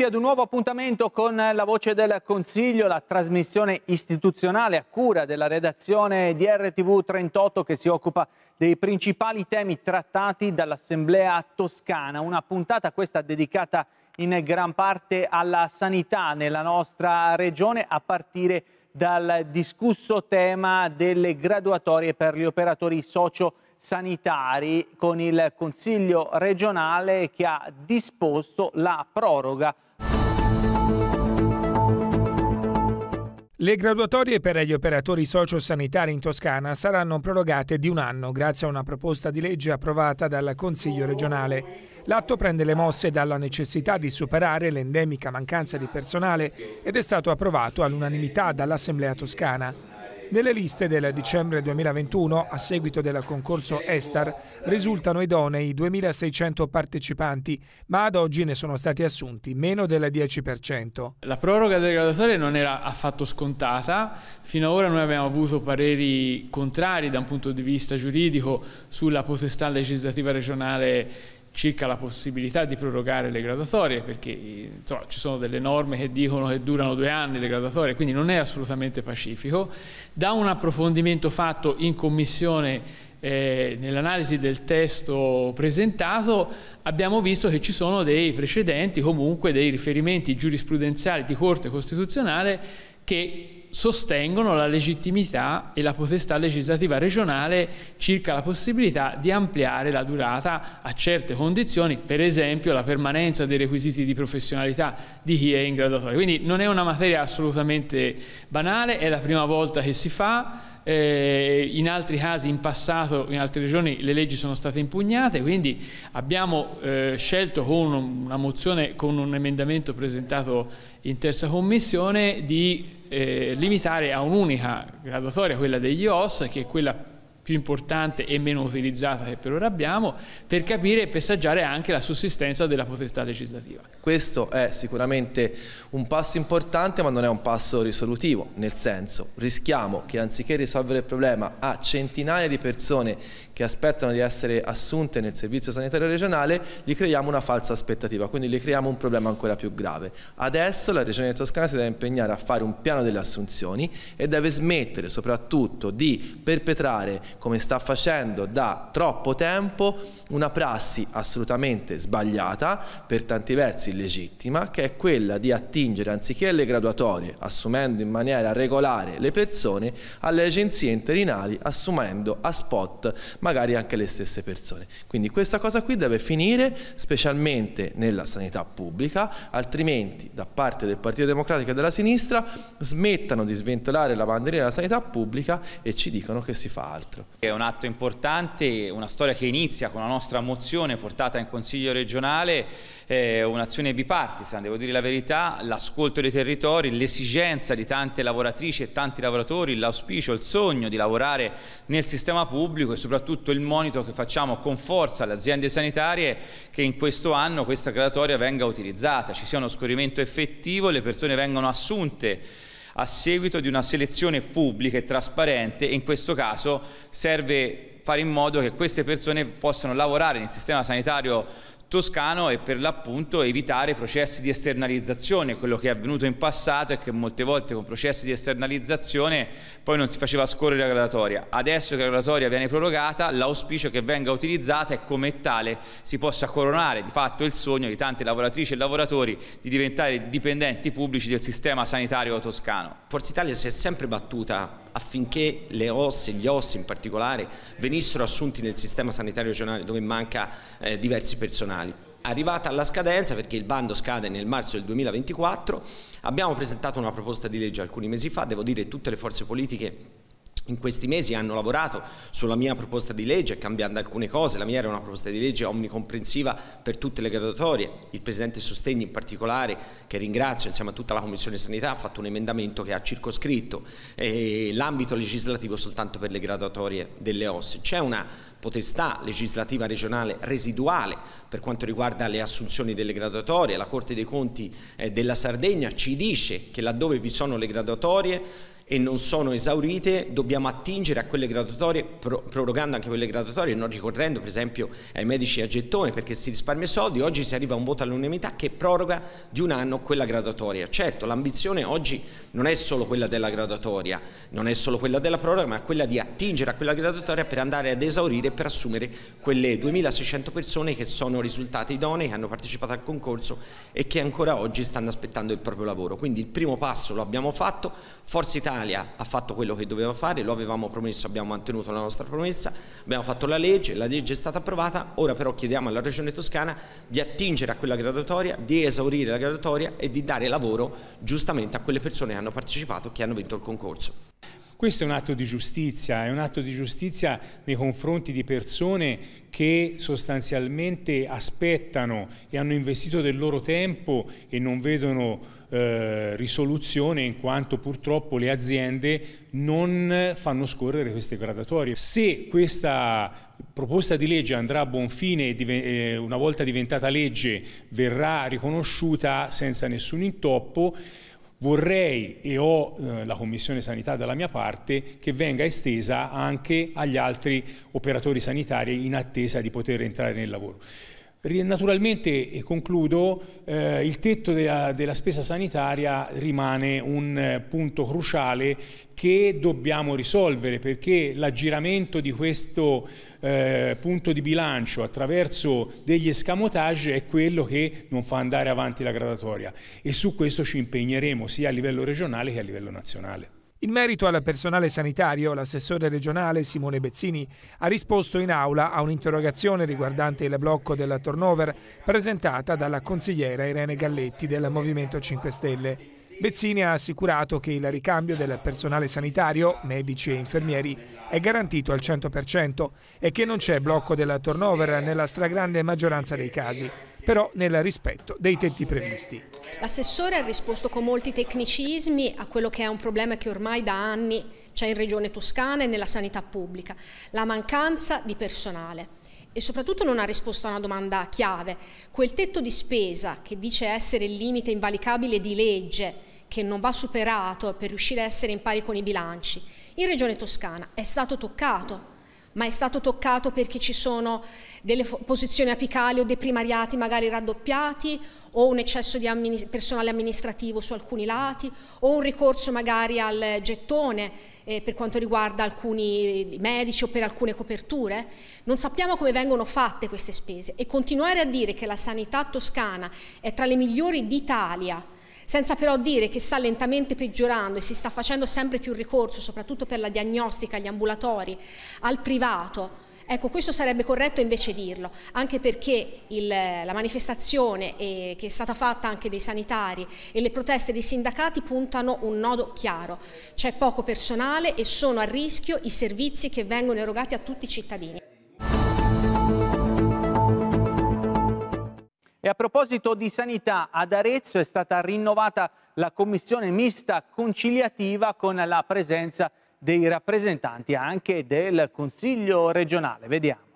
benvenuti ad un nuovo appuntamento con La Voce del Consiglio, la trasmissione istituzionale a cura della redazione di RTV 38 che si occupa dei principali temi trattati dall'Assemblea Toscana. Una puntata questa dedicata in gran parte alla sanità nella nostra regione a partire dal discusso tema delle graduatorie per gli operatori socio sanitari con il Consiglio regionale che ha disposto la proroga Le graduatorie per gli operatori sociosanitari in Toscana saranno prorogate di un anno grazie a una proposta di legge approvata dal Consiglio regionale. L'atto prende le mosse dalla necessità di superare l'endemica mancanza di personale ed è stato approvato all'unanimità dall'Assemblea toscana. Nelle liste del dicembre 2021, a seguito del concorso Estar, risultano idonei 2.600 partecipanti, ma ad oggi ne sono stati assunti meno del 10%. La proroga delle graduatorie non era affatto scontata, fino ad ora noi abbiamo avuto pareri contrari da un punto di vista giuridico sulla potestà legislativa regionale circa la possibilità di prorogare le graduatorie, perché insomma, ci sono delle norme che dicono che durano due anni le graduatorie, quindi non è assolutamente pacifico. Da un approfondimento fatto in commissione eh, nell'analisi del testo presentato abbiamo visto che ci sono dei precedenti, comunque dei riferimenti giurisprudenziali di Corte Costituzionale che sostengono la legittimità e la potestà legislativa regionale circa la possibilità di ampliare la durata a certe condizioni, per esempio la permanenza dei requisiti di professionalità di chi è in graduatoria. Quindi non è una materia assolutamente banale, è la prima volta che si fa, eh, in altri casi in passato, in altre regioni, le leggi sono state impugnate, quindi abbiamo eh, scelto con una mozione, con un emendamento presentato in terza commissione di eh, limitare a un'unica graduatoria, quella degli OS, che è quella più importante e meno utilizzata che per ora abbiamo, per capire e pesaggiare anche la sussistenza della potestà legislativa. Questo è sicuramente un passo importante, ma non è un passo risolutivo, nel senso rischiamo che anziché risolvere il problema a centinaia di persone che aspettano di essere assunte nel servizio sanitario regionale, gli creiamo una falsa aspettativa, quindi gli creiamo un problema ancora più grave. Adesso la Regione Toscana si deve impegnare a fare un piano delle assunzioni e deve smettere soprattutto di perpetrare come sta facendo da troppo tempo, una prassi assolutamente sbagliata, per tanti versi illegittima, che è quella di attingere anziché alle graduatorie, assumendo in maniera regolare le persone, alle agenzie interinali, assumendo a spot magari anche le stesse persone. Quindi questa cosa qui deve finire specialmente nella sanità pubblica, altrimenti da parte del Partito Democratico e della sinistra smettano di sventolare la bandiera della sanità pubblica e ci dicono che si fa altro dentro. È un atto importante, una storia che inizia con la nostra mozione portata in Consiglio regionale, eh, un'azione bipartisan, devo dire la verità, l'ascolto dei territori, l'esigenza di tante lavoratrici e tanti lavoratori, l'auspicio, il sogno di lavorare nel sistema pubblico e soprattutto il monito che facciamo con forza alle aziende sanitarie che in questo anno questa graduatoria venga utilizzata, ci sia uno scorrimento effettivo, le persone vengono assunte a seguito di una selezione pubblica e trasparente e in questo caso serve fare in modo che queste persone possano lavorare nel sistema sanitario toscano e per l'appunto evitare processi di esternalizzazione, quello che è avvenuto in passato è che molte volte con processi di esternalizzazione poi non si faceva scorrere la graduatoria, adesso che la graduatoria viene prorogata l'auspicio che venga utilizzata e come tale si possa coronare di fatto il sogno di tante lavoratrici e lavoratori di diventare dipendenti pubblici del sistema sanitario toscano. Forza Italia si è sempre battuta affinché le ossa e gli ossi in particolare venissero assunti nel sistema sanitario regionale dove manca eh, diversi personali. Arrivata alla scadenza, perché il bando scade nel marzo del 2024, abbiamo presentato una proposta di legge alcuni mesi fa, devo dire tutte le forze politiche in questi mesi hanno lavorato sulla mia proposta di legge cambiando alcune cose, la mia era una proposta di legge omnicomprensiva per tutte le graduatorie, il Presidente Sostegni in particolare che ringrazio insieme a tutta la Commissione Sanità ha fatto un emendamento che ha circoscritto eh, l'ambito legislativo soltanto per le graduatorie delle OSS, c'è una potestà legislativa regionale residuale per quanto riguarda le assunzioni delle graduatorie, la Corte dei Conti eh, della Sardegna ci dice che laddove vi sono le graduatorie e non sono esaurite, dobbiamo attingere a quelle graduatorie, pro prorogando anche quelle graduatorie, non ricorrendo per esempio ai medici a gettone perché si risparmia soldi, oggi si arriva a un voto all'unanimità che proroga di un anno quella graduatoria. Certo, l'ambizione oggi non è solo quella della graduatoria, non è solo quella della proroga, ma quella di attingere a quella graduatoria per andare ad esaurire per assumere quelle 2600 persone che sono risultate idonee, che hanno partecipato al concorso e che ancora oggi stanno aspettando il proprio lavoro. Quindi il primo passo lo abbiamo fatto, Forza Italia l'Italia ha fatto quello che doveva fare, lo avevamo promesso, abbiamo mantenuto la nostra promessa, abbiamo fatto la legge, la legge è stata approvata, ora però chiediamo alla Regione Toscana di attingere a quella graduatoria, di esaurire la graduatoria e di dare lavoro giustamente a quelle persone che hanno partecipato, che hanno vinto il concorso. Questo è un atto di giustizia, è un atto di giustizia nei confronti di persone che sostanzialmente aspettano e hanno investito del loro tempo e non vedono eh, risoluzione in quanto purtroppo le aziende non fanno scorrere queste gradatorie. Se questa proposta di legge andrà a buon fine e eh, una volta diventata legge verrà riconosciuta senza nessun intoppo, vorrei e ho eh, la Commissione Sanità dalla mia parte che venga estesa anche agli altri operatori sanitari in attesa di poter entrare nel lavoro. Naturalmente, e concludo, eh, il tetto della, della, spesa sanitaria rimane un eh, punto cruciale che dobbiamo risolvere perché l'aggiramento di questo eh, punto di bilancio attraverso degli escamotage è quello che non fa andare avanti la gradatoria e su questo ci impegneremo sia a livello regionale che a livello nazionale. In merito al personale sanitario, l'assessore regionale Simone Bezzini ha risposto in aula a un'interrogazione riguardante il blocco della turnover presentata dalla consigliera Irene Galletti del Movimento 5 Stelle. Bezzini ha assicurato che il ricambio del personale sanitario, medici e infermieri, è garantito al 100% e che non c'è blocco della turnover nella stragrande maggioranza dei casi però nel rispetto dei tetti previsti. L'assessore ha risposto con molti tecnicismi a quello che è un problema che ormai da anni c'è in Regione Toscana e nella sanità pubblica, la mancanza di personale e soprattutto non ha risposto a una domanda chiave. Quel tetto di spesa che dice essere il limite invalicabile di legge che non va superato per riuscire a essere in pari con i bilanci, in Regione Toscana è stato toccato ma è stato toccato perché ci sono delle posizioni apicali o dei primariati magari raddoppiati o un eccesso di amministra personale amministrativo su alcuni lati o un ricorso magari al gettone eh, per quanto riguarda alcuni eh, medici o per alcune coperture. Non sappiamo come vengono fatte queste spese e continuare a dire che la sanità toscana è tra le migliori d'Italia senza però dire che sta lentamente peggiorando e si sta facendo sempre più ricorso, soprattutto per la diagnostica agli ambulatori, al privato. Ecco, questo sarebbe corretto invece dirlo, anche perché il, la manifestazione eh, che è stata fatta anche dei sanitari e le proteste dei sindacati puntano un nodo chiaro. C'è poco personale e sono a rischio i servizi che vengono erogati a tutti i cittadini. E a proposito di sanità, ad Arezzo è stata rinnovata la commissione mista conciliativa con la presenza dei rappresentanti anche del Consiglio regionale. Vediamo.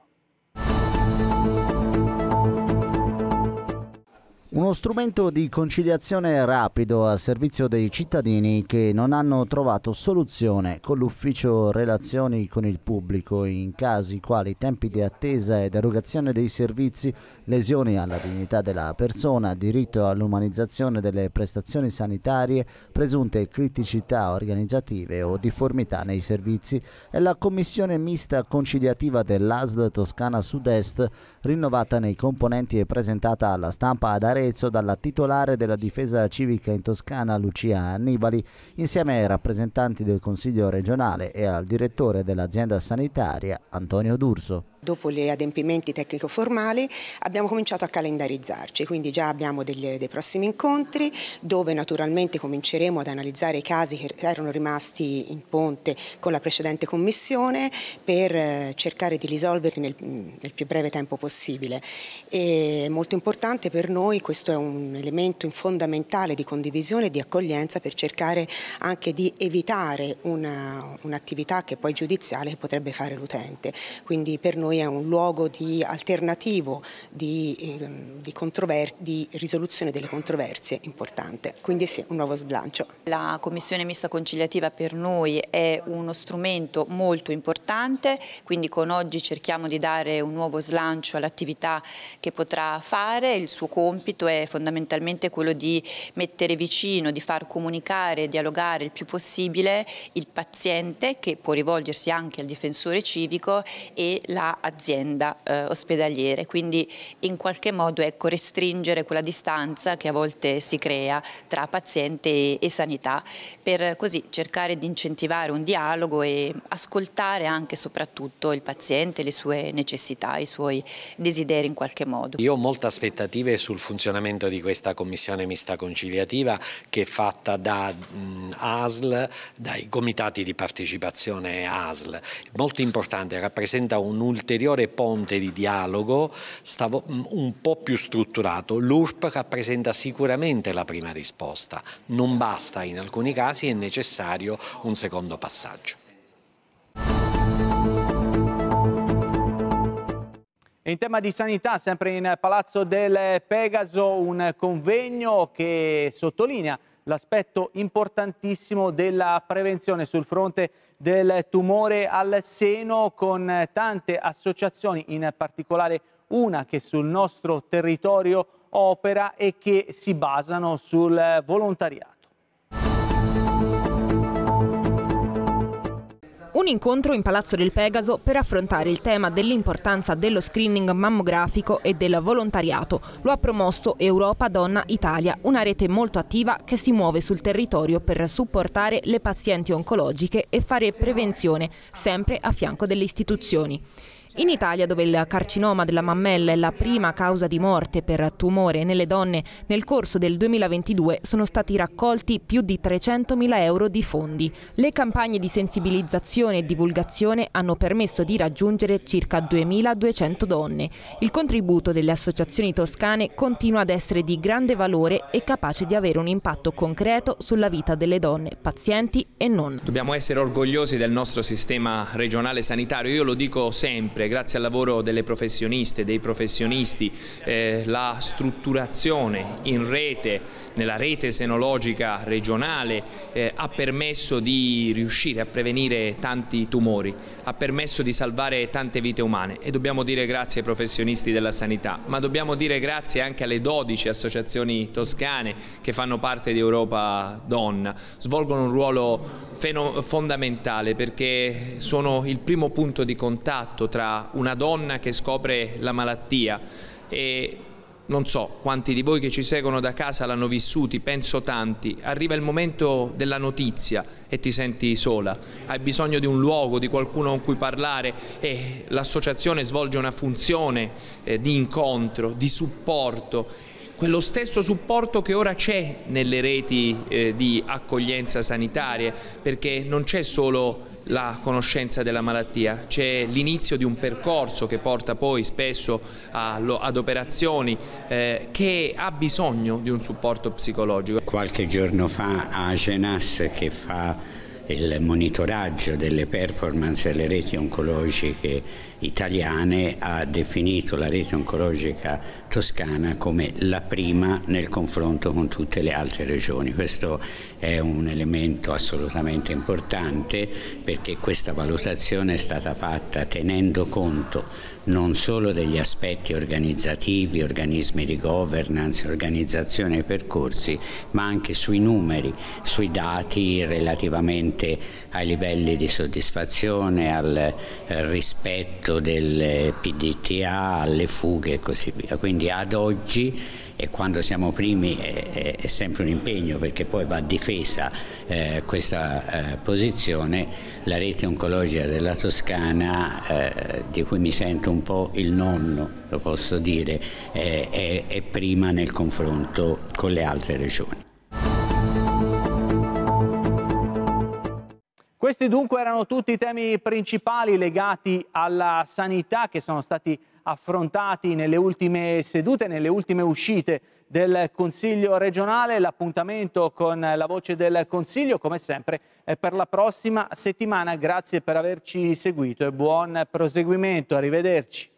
Uno strumento di conciliazione rapido a servizio dei cittadini che non hanno trovato soluzione con l'ufficio relazioni con il pubblico in casi quali tempi di attesa ed erogazione dei servizi, lesioni alla dignità della persona, diritto all'umanizzazione delle prestazioni sanitarie, presunte criticità organizzative o difformità nei servizi e la commissione mista conciliativa dell'ASL Toscana Sud-Est rinnovata nei componenti e presentata alla stampa ad Arena Arezzo dalla titolare della difesa civica in Toscana Lucia Annibali insieme ai rappresentanti del Consiglio regionale e al direttore dell'azienda sanitaria Antonio D'Urso dopo gli adempimenti tecnico-formali, abbiamo cominciato a calendarizzarci, quindi già abbiamo degli, dei prossimi incontri dove naturalmente cominceremo ad analizzare i casi che erano rimasti in ponte con la precedente commissione per eh, cercare di risolverli nel, mm, nel più breve tempo possibile. È molto importante per noi, questo è un elemento fondamentale di condivisione e di accoglienza per cercare anche di evitare un'attività un che poi giudiziale potrebbe fare l'utente. Quindi per noi noi è un luogo di alternativo di, ehm, di, di risoluzione delle controversie importante, quindi sì, un nuovo sblancio. La Commissione Mista Conciliativa per noi è uno strumento molto importante, quindi con oggi cerchiamo di dare un nuovo slancio all'attività che potrà fare, il suo compito è fondamentalmente quello di mettere vicino, di far comunicare, dialogare il più possibile il paziente che può rivolgersi anche al difensore civico e la azienda eh, ospedaliere, quindi in qualche modo ecco, restringere quella distanza che a volte si crea tra paziente e, e sanità, per eh, così cercare di incentivare un dialogo e ascoltare anche e soprattutto il paziente, le sue necessità, i suoi desideri in qualche modo. Io ho molte aspettative sul funzionamento di questa commissione mista conciliativa che è fatta da mh, mm, ASL, dai comitati di partecipazione ASL, molto importante, rappresenta un ulteriore ulteriore ponte di dialogo mm, un po' più strutturato. L'URP rappresenta sicuramente la prima risposta, non basta in alcuni casi, è necessario un secondo passaggio. In tema di sanità, sempre in Palazzo del Pegaso, un convegno che sottolinea l'aspetto importantissimo della prevenzione sul fronte del tumore al seno con tante associazioni, in particolare una che sul nostro territorio opera e che si basano sul volontariato. un incontro in Palazzo del Pegaso per affrontare il tema dell'importanza dello screening mammografico e del volontariato. Lo ha promosso Europa Donna Italia, una rete molto attiva che si muove sul territorio per supportare le pazienti oncologiche e fare prevenzione, sempre a fianco delle istituzioni. In Italia, dove il carcinoma della mammella è la prima causa di morte per tumore nelle donne, nel corso del 2022 sono stati raccolti più di 300.000 euro di fondi. Le campagne di sensibilizzazione e divulgazione hanno permesso di raggiungere circa 2.200 donne. Il contributo delle associazioni toscane continua ad essere di grande valore e capace di avere un impatto concreto sulla vita delle donne, pazienti e non. Dobbiamo essere orgogliosi del nostro sistema regionale sanitario, io lo dico sempre avere, grazie al lavoro delle professioniste, dei professionisti, eh, la strutturazione in rete, nella rete senologica regionale, eh, ha permesso di riuscire a prevenire tanti tumori, ha permesso di salvare tante vite umane e dobbiamo dire grazie ai professionisti della sanità, ma dobbiamo dire grazie anche alle 12 associazioni toscane che fanno parte di Europa Donna, svolgono un ruolo fondamentale perché sono il primo punto di contatto tra una donna che scopre la malattia e non so quanti di voi che ci seguono da casa l'hanno vissuti, penso tanti, arriva il momento della notizia e ti senti sola, hai bisogno di un luogo, di qualcuno con cui parlare e l'associazione svolge una funzione eh, di incontro, di supporto quello stesso supporto che ora c'è nelle reti eh, di accoglienza sanitarie, perché non c'è solo la conoscenza della malattia, c'è l'inizio di un percorso che porta poi spesso ad operazioni eh, che ha bisogno di un supporto psicologico. Qualche giorno fa Agenas che fa il monitoraggio delle performance delle reti oncologiche italiane ha definito la rete oncologica toscana come la prima nel confronto con tutte le altre regioni. Questo è un elemento assolutamente importante perché questa valutazione è stata fatta tenendo conto non solo degli aspetti organizzativi, organismi di governance, organizzazione e percorsi, ma anche sui numeri, sui dati relativamente ai livelli di soddisfazione, al eh, rispetto l'uso del PDTA, alle fughe e così via. Quindi ad oggi e quando siamo primi è, è sempre un impegno perché poi va difesa eh, questa eh, posizione, la rete oncologica della Toscana eh, di cui mi sento un po' il nonno, lo posso dire, eh, è, è prima nel confronto con le altre regioni. Questi dunque erano tutti i temi principali legati alla sanità che sono stati affrontati nelle ultime sedute, nelle ultime uscite del Consiglio regionale. L'appuntamento con la voce del Consiglio, come sempre, è per la prossima settimana. Grazie per averci seguito e buon proseguimento. Arrivederci.